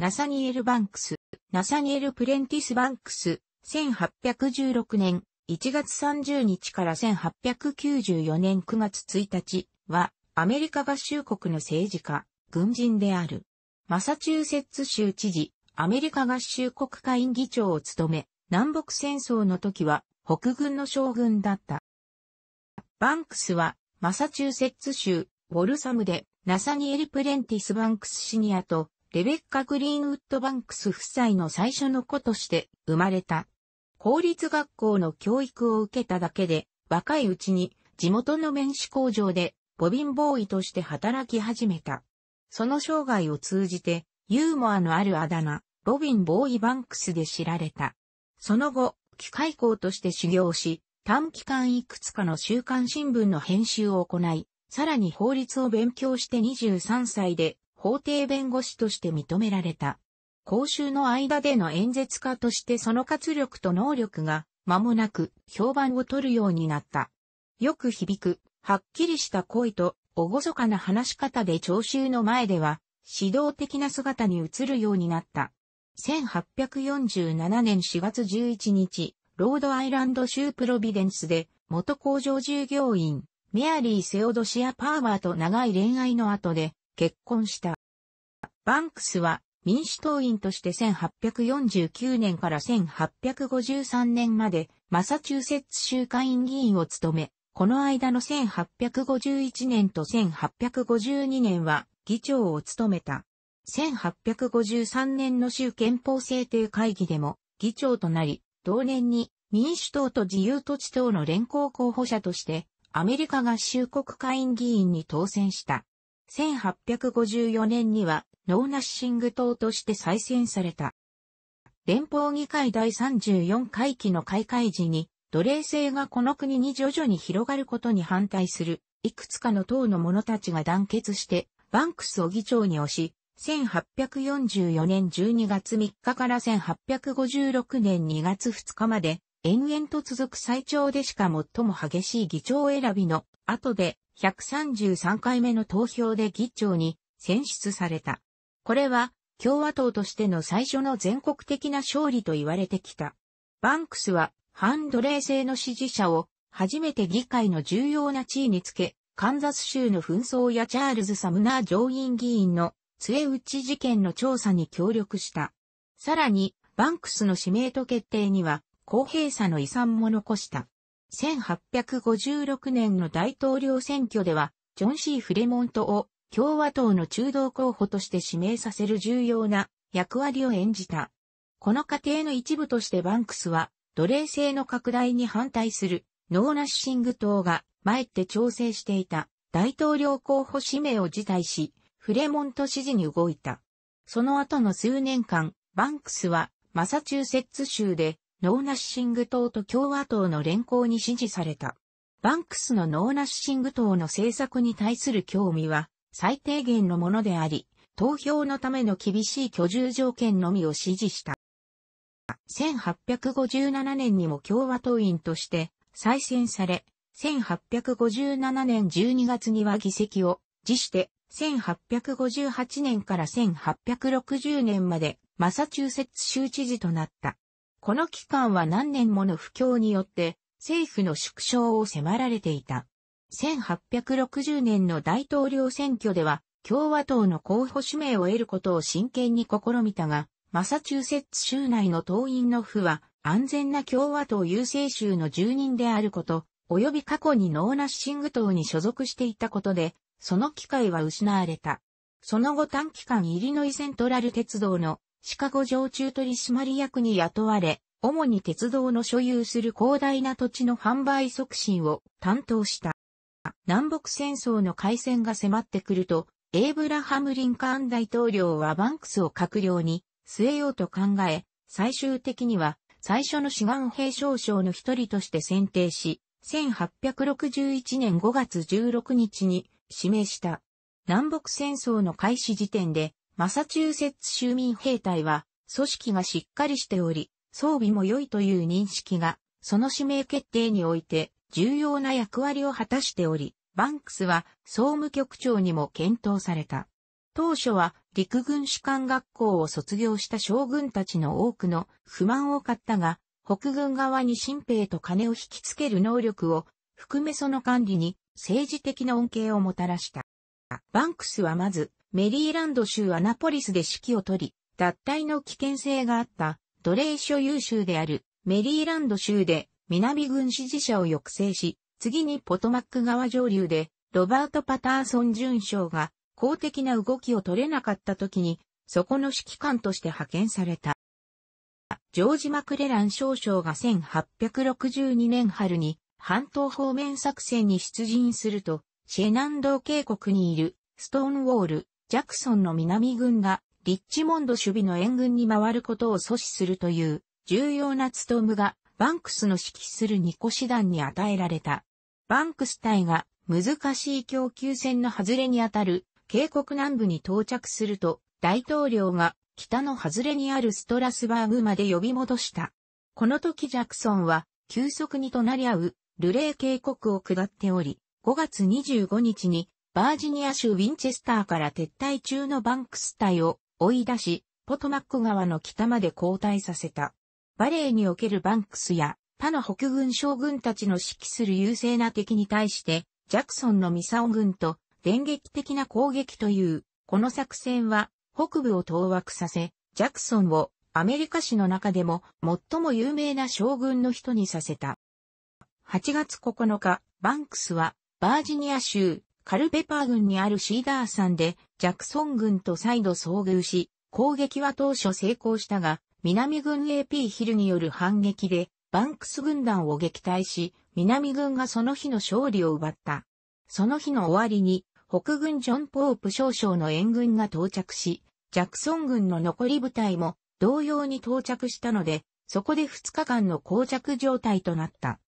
ナサニエル・バンクス、ナサニエル・プレンティス・バンクス、1816年1月30日から1894年9月1日は、アメリカ合衆国の政治家、軍人である。マサチューセッツ州知事、アメリカ合衆国会議長を務め、南北戦争の時は北軍の将軍だった。バンクスはマサチューセッツ州ウォルサムでナサニエル・プレンティス・バンクスシニアとレベッカ・グリーンウッド・バンクス夫妻の最初の子として生まれた。公立学校の教育を受けただけで、若いうちに地元の面子工場でボビンボーイとして働き始めた。その生涯を通じてユーモアのあるあだ名、ボビン・ボーイ・バンクスで知られた。その後、機械工として修行し、短期間いくつかの週刊新聞の編集を行い、さらに法律を勉強して23歳で法廷弁護士として認められた。公衆の間での演説家としてその活力と能力が間もなく評判を取るようになった。よく響く、はっきりした声と、おごそかな話し方で聴衆の前では、指導的な姿に移るようになった。1847年4月11日、ロードアイランド州プロビデンスで、元工場従業員、メアリー・セオドシア・パーワーと長い恋愛の後で、結婚した。バンクスは民主党員として1849年から1853年までマサチューセッツ州下院議員を務め、この間の1851年と1852年は議長を務めた。1853年の州憲法制定会議でも議長となり、同年に民主党と自由土地党の連行候補者としてアメリカ合衆国会員議員に当選した。1854年にはノーナッシング党として再選された。連邦議会第34回期の開会時に、奴隷制がこの国に徐々に広がることに反対する、いくつかの党の者たちが団結して、バンクスを議長に押し、1844年12月3日から1856年2月2日まで、延々と続く最長でしか最も激しい議長選びの後で、133回目の投票で議長に選出された。これは共和党としての最初の全国的な勝利と言われてきた。バンクスは反奴隷制の支持者を初めて議会の重要な地位につけ、カンザス州の紛争やチャールズ・サムナー上院議員の杖打ち事件の調査に協力した。さらに、バンクスの指名と決定には公平さの遺産も残した。1856年の大統領選挙では、ジョン・シー・フレモントを共和党の中道候補として指名させる重要な役割を演じた。この過程の一部としてバンクスは、奴隷制の拡大に反対するノーナッシング党が前って調整していた大統領候補指名を辞退し、フレモント支持に動いた。その後の数年間、バンクスはマサチューセッツ州でノーナッシング党と共和党の連行に支持された。バンクスのノーナッシング党の政策に対する興味は最低限のものであり、投票のための厳しい居住条件のみを支持した。1857年にも共和党員として再選され、1857年12月には議席を辞して、1858年から1860年までマサチューセッツ州知事となった。この期間は何年もの不況によって政府の縮小を迫られていた。1860年の大統領選挙では共和党の候補指名を得ることを真剣に試みたが、マサチューセッツ州内の党員の府は安全な共和党優勢州の住人であること、及び過去にノーナッシング党に所属していたことで、その機会は失われた。その後短期間イリノイセントラル鉄道のシカゴ城中取締役に雇われ、主に鉄道の所有する広大な土地の販売促進を担当した。南北戦争の開戦が迫ってくると、エイブラハム・リンカーン大統領はバンクスを閣僚に据えようと考え、最終的には最初の志願兵少将の一人として選定し、1861年5月16日に指名した。南北戦争の開始時点でマサチューセッツ州民兵隊は、組織がしっかりしており、装備も良いという認識が、その指名決定において、重要な役割を果たしており、バンクスは総務局長にも検討された。当初は陸軍士官学校を卒業した将軍たちの多くの不満を買ったが、北軍側に新兵と金を引きつける能力を含めその管理に政治的な恩恵をもたらした。バンクスはまずメリーランド州アナポリスで指揮を取り、脱退の危険性があった奴隷所有州であるメリーランド州で南軍支持者を抑制し、次にポトマック川上流でロバート・パターソン准将が公的な動きを取れなかった時に、そこの指揮官として派遣された。ジョージ・マクレラン少将が1862年春に半島方面作戦に出陣すると、シェナンドー渓谷にいるストーンウォール、ジャクソンの南軍がリッチモンド守備の援軍に回ることを阻止するという重要な務めがバンクスの指揮する二個師団に与えられた。バンクス隊が難しい供給線の外れにあたる渓谷南部に到着すると大統領が北の外れにあるストラスバーグまで呼び戻した。この時ジャクソンは急速に隣り合うルレー渓谷を下っており、5月25日にバージニア州ウィンチェスターから撤退中のバンクス隊を追い出し、ポトマック川の北まで交代させた。バレーにおけるバンクスや他の北軍将軍たちの指揮する優勢な敵に対して、ジャクソンのミサオ軍と電撃的な攻撃という、この作戦は北部を当惑させ、ジャクソンをアメリカ史の中でも最も有名な将軍の人にさせた。8月9日、バンクスはバージニア州カルペパー軍にあるシーダー山でジャクソン軍と再度遭遇し、攻撃は当初成功したが、南軍 AP ヒルによる反撃で、バンクス軍団を撃退し、南軍がその日の勝利を奪った。その日の終わりに、北軍ジョン・ポープ少将の援軍が到着し、ジャクソン軍の残り部隊も同様に到着したので、そこで2日間の膠着状態となった。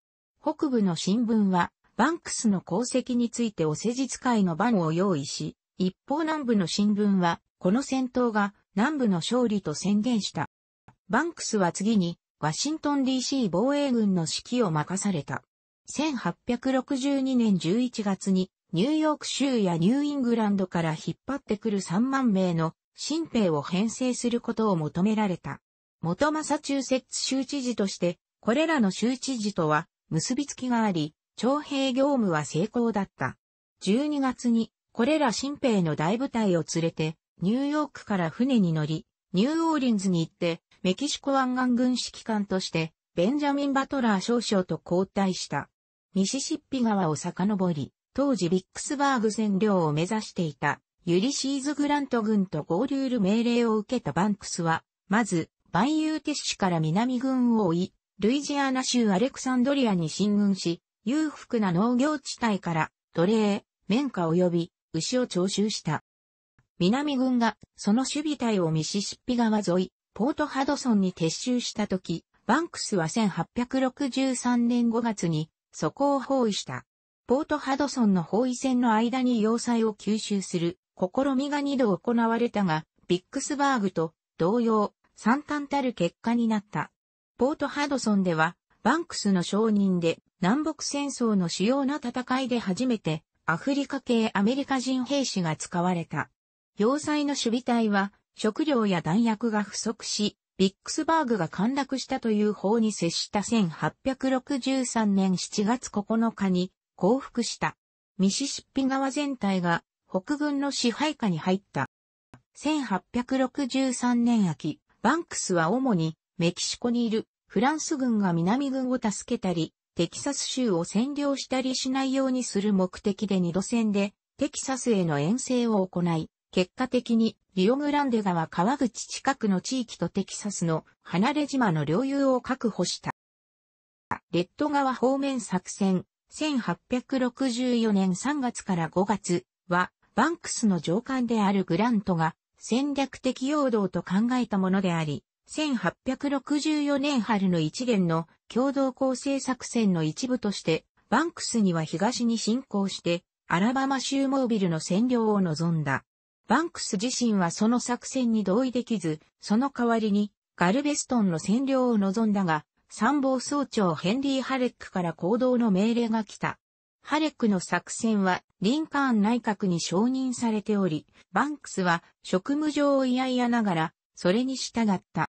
北部の新聞は、バンクスの功績についてお世辞使いの番を用意し、一方南部の新聞は、この戦闘が南部の勝利と宣言した。バンクスは次に、ワシントン DC 防衛軍の指揮を任された。1862年11月に、ニューヨーク州やニューイングランドから引っ張ってくる3万名の新兵を編成することを求められた。元マサチューセッツ州知事として、これらの州知事とは結びつきがあり、徴兵業務は成功だった。12月に、これら新兵の大部隊を連れて、ニューヨークから船に乗り、ニューオーリンズに行って、メキシコ湾岸軍指揮官として、ベンジャミン・バトラー少将と交代した。ミシシッピ川を遡り、当時ビックスバーグ占領を目指していた、ユリシーズ・グラント軍と合流る命令を受けたバンクスは、まず、バンユーテッシュから南軍を追い、ルイジアナ州アレクサンドリアに進軍し、裕福な農業地帯から奴隷、綿花及び牛を徴収した。南軍がその守備隊をミシシッピ川沿い、ポートハドソンに撤収した時、バンクスは1863年5月にそこを包囲した。ポートハドソンの包囲戦の間に要塞を吸収する試みが二度行われたが、ビックスバーグと同様、惨憺たる結果になった。ポートハドソンでは、バンクスの承認で南北戦争の主要な戦いで初めてアフリカ系アメリカ人兵士が使われた。要塞の守備隊は食料や弾薬が不足し、ビックスバーグが陥落したという法に接した1863年7月9日に降伏した。ミシシッピ川全体が北軍の支配下に入った。1863年秋、バンクスは主にメキシコにいるフランス軍が南軍を助けたり、テキサス州を占領したりしないようにする目的で2度線でテキサスへの遠征を行い、結果的にリオグランデ川川口近くの地域とテキサスの離れ島の領有を確保した。レッド川方面作戦1864年3月から5月はバンクスの上官であるグラントが戦略的陽動と考えたものであり、1864年春の一元の共同構成作戦の一部として、バンクスには東に侵攻して、アラバマ州モービルの占領を望んだ。バンクス自身はその作戦に同意できず、その代わりにガルベストンの占領を望んだが、参謀総長ヘンリー・ハレックから行動の命令が来た。ハレックの作戦はリンカーン内閣に承認されており、バンクスは職務上を嫌々ながら、それに従った。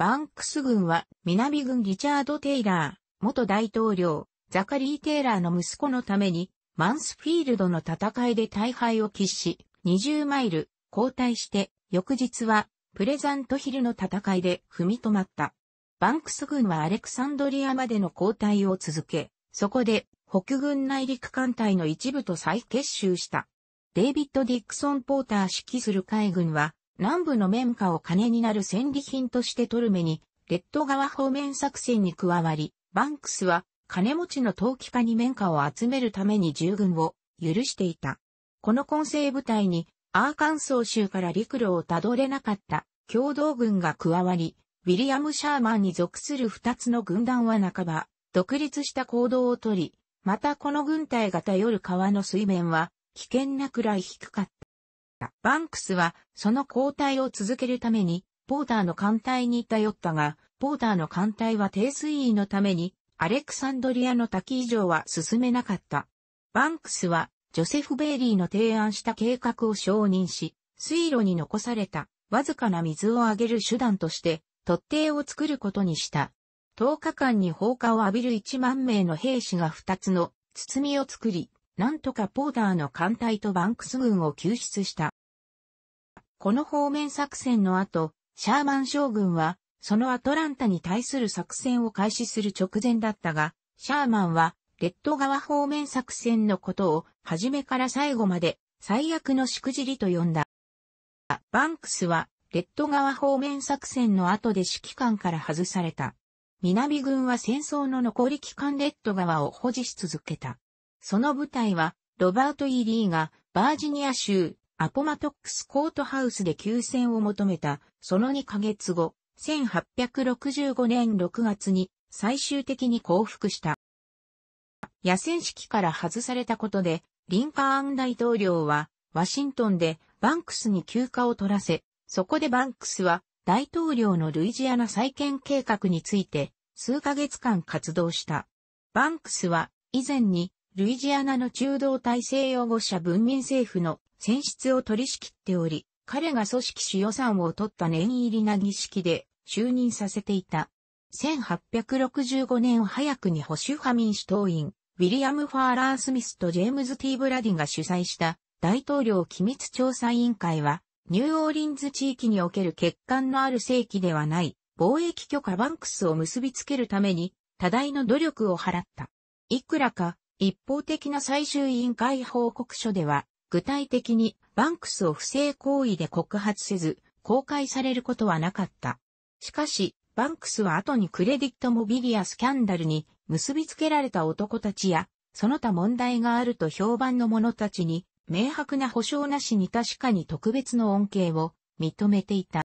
バンクス軍は南軍リチャード・テイラー、元大統領、ザカリー・テイラーの息子のために、マンスフィールドの戦いで大敗を喫し、20マイル、交代して、翌日は、プレザントヒルの戦いで踏みとまった。バンクス軍はアレクサンドリアまでの交代を続け、そこで北軍内陸艦隊の一部と再結集した。デイビッド・ディクソン・ポーター指揮する海軍は南部の綿花を金になる戦利品としてトルメに、レッド側方面作戦に加わり、バンクスは金持ちの投機家に綿花を集めるために従軍を許していた。この混成部隊にアーカンソー州から陸路をたどれなかった共同軍が加わり、ウィリアム・シャーマンに属する二つの軍団は半ば、独立した行動をとり、またこの軍隊が頼る川の水面は危険なくらい低かった。た。バンクスは、その交代を続けるために、ポーターの艦隊に頼ったが、ポーターの艦隊は低水位のために、アレクサンドリアの滝以上は進めなかった。バンクスは、ジョセフ・ベイリーの提案した計画を承認し、水路に残された、わずかな水をあげる手段として、突堤を作ることにした。10日間に放火を浴びる1万名の兵士が2つの、包みを作り、なんとかポーターの艦隊とバンクス軍を救出した。この方面作戦の後、シャーマン将軍は、そのアトランタに対する作戦を開始する直前だったが、シャーマンは、レッド側方面作戦のことを、初めから最後まで、最悪のしくじりと呼んだ。バンクスは、レッド側方面作戦の後で指揮官から外された。南軍は戦争の残り期間レッド側を保持し続けた。その舞台は、ロバート・イリーが、バージニア州、アポマトックスコートハウスで休戦を求めた、その2ヶ月後、1865年6月に最終的に降伏した。野戦式から外されたことで、リンカーン大統領は、ワシントンでバンクスに休暇を取らせ、そこでバンクスは大統領のルイジアナ再建計画について数ヶ月間活動した。バンクスは以前にルイジアナの中道体制擁護者文民政府の選出を取り仕切っており、彼が組織主予算を取った念入りな儀式で就任させていた。1865年を早くに保守派民主党員、ウィリアム・ファーラー・スミスとジェームズ・ティー・ブラディが主催した大統領機密調査委員会は、ニューオーリンズ地域における欠陥のある世紀ではない貿易許可バンクスを結びつけるために多大の努力を払った。いくらか一方的な最終委員会報告書では、具体的にバンクスを不正行為で告発せず、公開されることはなかった。しかし、バンクスは後にクレディットモビリアスキャンダルに結びつけられた男たちや、その他問題があると評判の者たちに、明白な保証なしに確かに特別の恩恵を認めていた。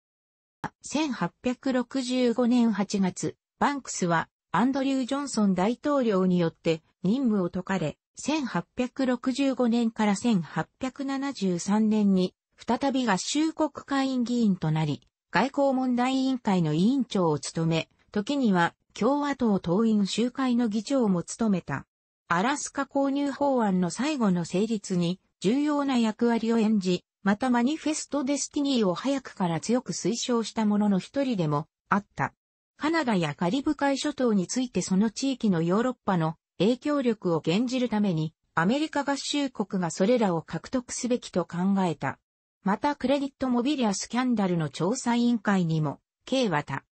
1865年8月、バンクスはアンドリュー・ジョンソン大統領によって任務を解かれ、1865年から1873年に、再び合衆国会員議員となり、外交問題委員会の委員長を務め、時には共和党党員集会の議長も務めた。アラスカ購入法案の最後の成立に重要な役割を演じ、またマニフェストデスティニーを早くから強く推奨した者のの一人でもあった。カナダやカリブ海諸島についてその地域のヨーロッパの影響力を減じるために、アメリカ合衆国がそれらを獲得すべきと考えた。またクレディットモビリアスキャンダルの調査委員会にも、K た。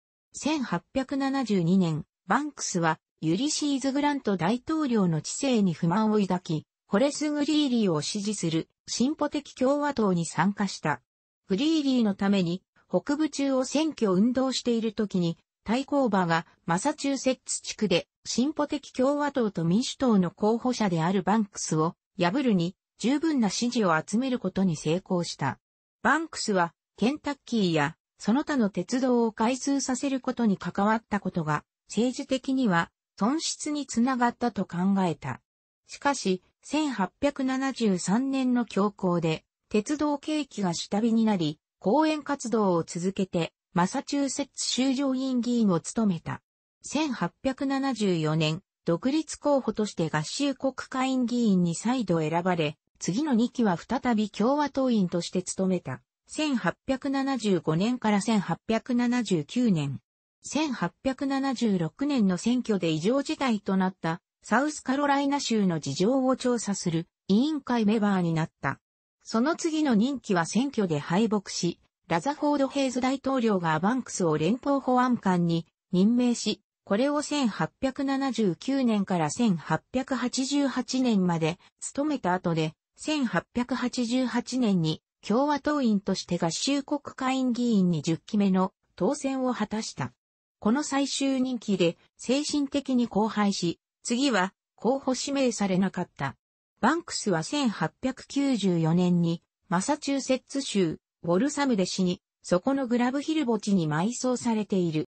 1872年、バンクスはユリシーズ・グラント大統領の知性に不満を抱き、ホレス・グリーリーを支持する進歩的共和党に参加した。グリーリーのために北部中を選挙運動している時に対抗馬がマサチューセッツ地区で進歩的共和党と民主党の候補者であるバンクスを破るに十分な支持を集めることに成功した。バンクスはケンタッキーやその他の鉄道を開通させることに関わったことが政治的には損失につながったと考えた。しかし、1873年の教皇で鉄道景気が下火になり、講演活動を続けてマサチューセッツ州上院議員を務めた。1874年、独立候補として合衆国会員議員に再度選ばれ、次の2期は再び共和党員として務めた。1875年から1879年。1876年の選挙で異常事態となったサウスカロライナ州の事情を調査する委員会メバーになった。その次の任期は選挙で敗北し、ラザフォード・ヘイズ大統領がアバンクスを連邦保安官に任命し、これを1879年から1888年まで務めた後で、1888年に共和党員として合衆国会員議員に10期目の当選を果たした。この最終任期で精神的に荒廃し、次は候補指名されなかった。バンクスは1894年にマサチューセッツ州ウォルサムで死に、そこのグラブヒル墓地に埋葬されている。